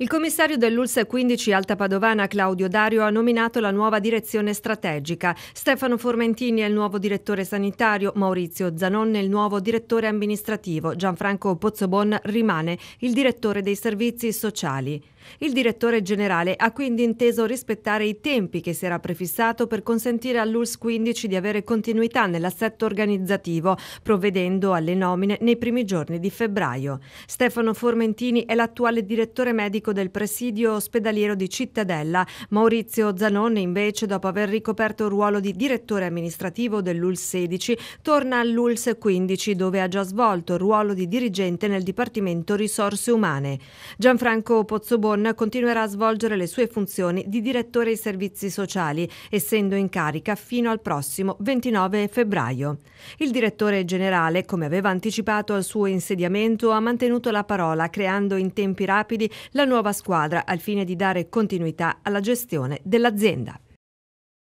Il commissario dell'Ulsa 15 Alta Padovana Claudio Dario ha nominato la nuova direzione strategica. Stefano Formentini è il nuovo direttore sanitario, Maurizio Zanon è il nuovo direttore amministrativo, Gianfranco Pozzobon rimane il direttore dei servizi sociali. Il direttore generale ha quindi inteso rispettare i tempi che si era prefissato per consentire all'ULS 15 di avere continuità nell'assetto organizzativo, provvedendo alle nomine nei primi giorni di febbraio. Stefano Formentini è l'attuale direttore medico medico del presidio ospedaliero di Cittadella. Maurizio Zanon, invece, dopo aver ricoperto il ruolo di direttore amministrativo dell'ULS 16, torna all'ULS 15 dove ha già svolto il ruolo di dirigente nel Dipartimento Risorse Umane. Gianfranco Pozzobon continuerà a svolgere le sue funzioni di direttore ai servizi sociali, essendo in carica fino al prossimo 29 febbraio. Il direttore generale, come aveva anticipato al suo insediamento, ha mantenuto la parola creando in tempi rapidi la nuova nuova squadra al fine di dare continuità alla gestione dell'azienda.